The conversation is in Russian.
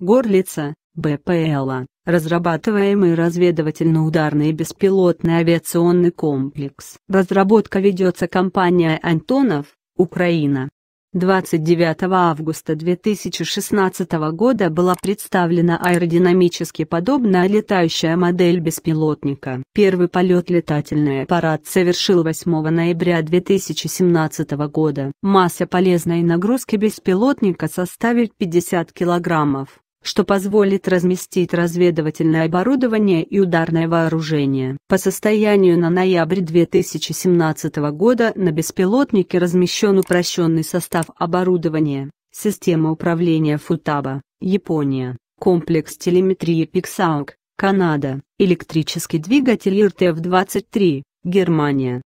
Горлица, БПЛА, разрабатываемый разведывательно-ударный беспилотный авиационный комплекс. Разработка ведется компанией «Антонов», Украина. 29 августа 2016 года была представлена аэродинамически подобная летающая модель беспилотника. Первый полет летательный аппарат совершил 8 ноября 2017 года. Масса полезной нагрузки беспилотника составит 50 килограммов что позволит разместить разведывательное оборудование и ударное вооружение. По состоянию на ноябрь 2017 года на беспилотнике размещен упрощенный состав оборудования, система управления Футаба, Япония, комплекс телеметрии Пиксаук, Канада, электрический двигатель ИРТФ-23, Германия,